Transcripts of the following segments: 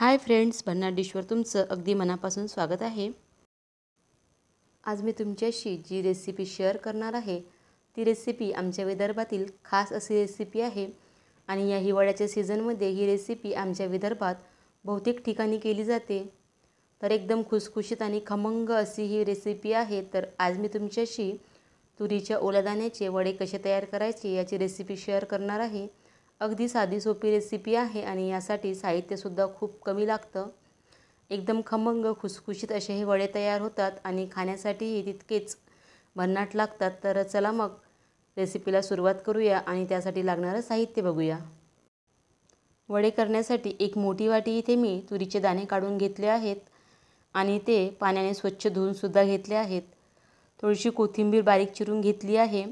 hi friends भन्नाट डिशवर तुमचं अगदी मनापासून स्वागत आहे आज मी तुमच्याशी जी रेसिपी शेअर करणार आहे ती रेसिपी आमच्या विदर्भातील खास अशी रेसिपी आहे आणि या हिवाळ्याच्या सीझनमध्ये ही रेसिपी आमच्या विदर्भात बहुतेक ठिकाणी केली जाते तर एकदम खुसखुशीत आणि खमंग अशी ही रेसिपी आहे तर आज मी तुमच्याशी तुरीच्या ओलादाण्याचे वडे कसे तयार करायचे याची रेसिपी शेअर करणार आहे अगदी साधी सोपी रेसिपी आहे आणि यासाठी साहित्यसुद्धा खूप कमी लागतं एकदम खमंग खुसखुशीत असे हे वडे तयार होतात आणि खाण्यासाठीही तितकेच भन्नाट लागतात तर चला मग रेसिपीला सुरुवात करूया आणि त्यासाठी लागणारं साहित्य बघूया वडे करण्यासाठी एक मोठी वाटी इथे मी तुरीचे दाणे काढून घेतले आहेत आणि ते पाण्याने स्वच्छ धुवूनसुद्धा घेतले आहेत थोडीशी कोथिंबीर बारीक चिरून घेतली आहे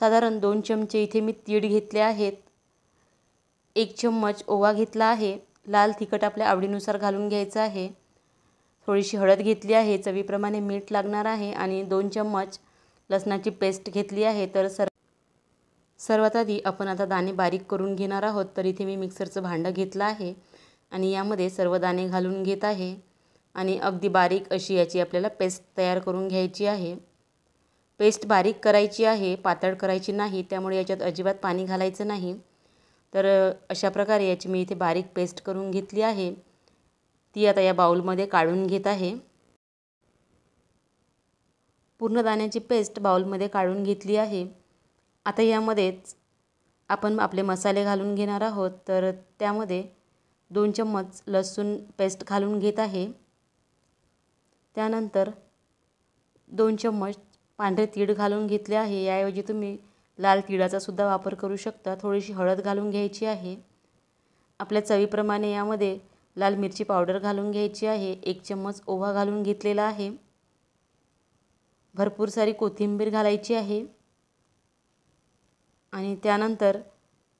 साधारण दोन चमचे इथे मी तीड घेतले आहेत एक चम्मच ओवा घेतला आहे लाल तिखट आपल्या आवडीनुसार घालून घ्यायचं आहे थोडीशी हळद घेतली आहे चवीप्रमाणे मीठ लागणार आहे आणि दोन चम्मच लसणाची पेस्ट घेतली आहे तर सर सर्वात आधी आपण आता दाणे बारीक करून घेणार आहोत तर इथे मी मिक्सरचं भांडं घेतलं आहे आणि यामध्ये सर्व दाणे घालून घेत आहे आणि अगदी बारीक अशी याची आपल्याला पेस्ट तयार करून घ्यायची आहे पेस्ट बारीक करायची आहे पातळ करायची नाही त्यामुळे याच्यात अजिबात पाणी घालायचं नाही तर अशा प्रकारे याची मी इथे बारीक पेस्ट करून घेतली आहे ती आता या बाऊलमध्ये काढून घेत आहे पूर्ण दाण्याची पेस्ट बाऊलमध्ये काढून घेतली आहे आता यामध्येच आपण आपले मसाले घालून घेणार आहोत तर त्यामध्ये दोन चम्मच लसूण पेस्ट घालून घेत आहे त्यानंतर दोन चम्मच पांढरे तीड घालून घेतले आहे याऐवजी तुम्ही लाल तिळाचा सुद्धा वापर करू शकता थोडीशी हळद घालून घ्यायची आहे आपल्या चवीप्रमाणे यामध्ये लाल मिरची पावडर घालून घ्यायची आहे एक चम्मच ओवा घालून घेतलेला आहे भरपूर सारी कोथिंबीर घालायची आहे आणि त्यानंतर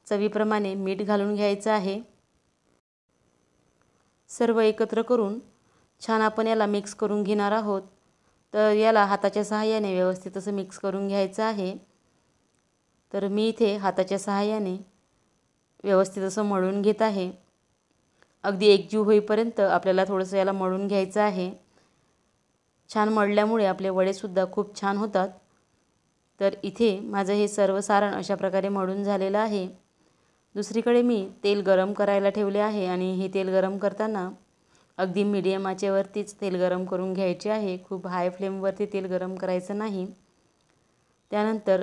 चवीप्रमाणे मीठ घालून घ्यायचं आहे सर्व एकत्र करून छान आपण याला मिक्स करून घेणार आहोत तर याला हाताच्या सहाय्याने व्यवस्थित असं मिक्स करून घ्यायचं आहे तर मी इथे हाताच्या सहाय्याने व्यवस्थित असं मळून घेत आहे अगदी एकजीव होईपर्यंत आपल्याला थोडंसं याला मळून घ्यायचं आहे छान मळल्यामुळे आपले वडेसुद्धा खूप छान होतात तर इथे माझं हे सर्व सारण अशा प्रकारे मळून झालेलं आहे दुसरीकडे मी तेल गरम करायला ठेवले आहे आणि हे तेल गरम करताना अगदी मीडियम आचेवरतीच तेल गरम करून घ्यायचे आहे खूप हाय फ्लेमवरती तेल गरम करायचं नाही त्यानंतर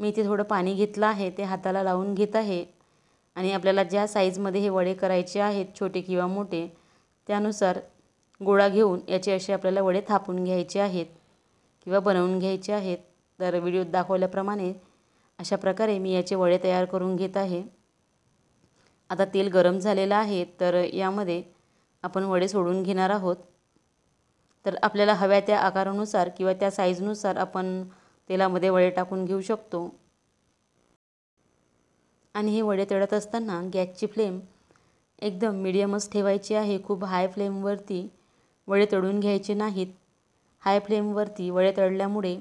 मी इथे थोडं पाणी घेतलं आहे ते हाताला लावून घेत आहे आणि आपल्याला ज्या साईजमध्ये हे वडे करायचे आहेत छोटे किंवा मोठे त्यानुसार गोळा घेऊन याचे असे आपल्याला वडे थापून घ्यायचे आहेत किंवा बनवून घ्यायचे आहेत तर व्हिडिओत दाखवल्याप्रमाणे अशा प्रकारे मी याचे वडे तयार करून घेत आहे आता तेल गरम झालेलं आहे तर यामध्ये आपण वडे सोडून घेणार आहोत तर आपल्याला हव्या त्या आकारानुसार किंवा त्या साईजनुसार आपण तेलामध्ये वडे टाकून घेऊ शकतो आणि हे वडे तळत असताना गॅसची फ्लेम एकदम मिडियमच ठेवायची आहे खूप हाय फ्लेमवरती वडे तळून घ्यायचे नाहीत हाय फ्लेमवरती वडे तळल्यामुळे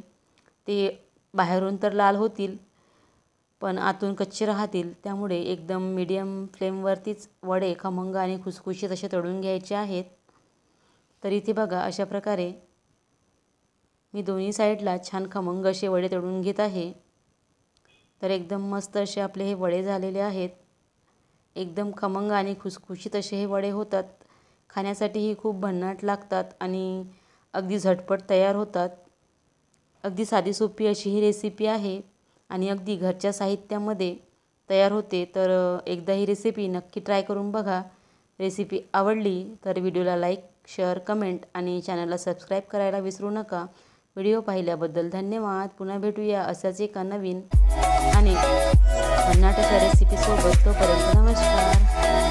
ते बाहेरून तर लाल होतील पण आतून कच्चे राहतील त्यामुळे एकदम मीडियम फ्लेमवरतीच वडे खमंग आणि खुसखुशीत असे तळून घ्यायचे आहेत तर इथे बघा अशा प्रकारे मी दोन्ही साईडला छान खमंग असे वडे तळून घेत आहे तर एकदम मस्त असे आपले हे वडे झालेले आहेत एकदम खमंग आणि खुसखुशीत असे हे वडे होतात खाण्यासाठीही खूप भन्नाट लागतात आणि अगदी झटपट तयार होतात अगदी साधी सोपी अशी ही रेसिपी आहे आणि अगदी घरच्या साहित्यामध्ये तयार होते तर एकदा ही रेसिपी नक्की ट्राय करून बघा रेसिपी आवडली तर व्हिडिओला लाईक शेअर कमेंट आणि चॅनलला सबस्क्राईब करायला विसरू नका व्हिडिओ पाहिल्याबद्दल धन्यवाद पुन्हा भेटूया असाच एका नवीन आणि कर्नाटक रेसिपीसोबत तोपर्यंत नमस्कार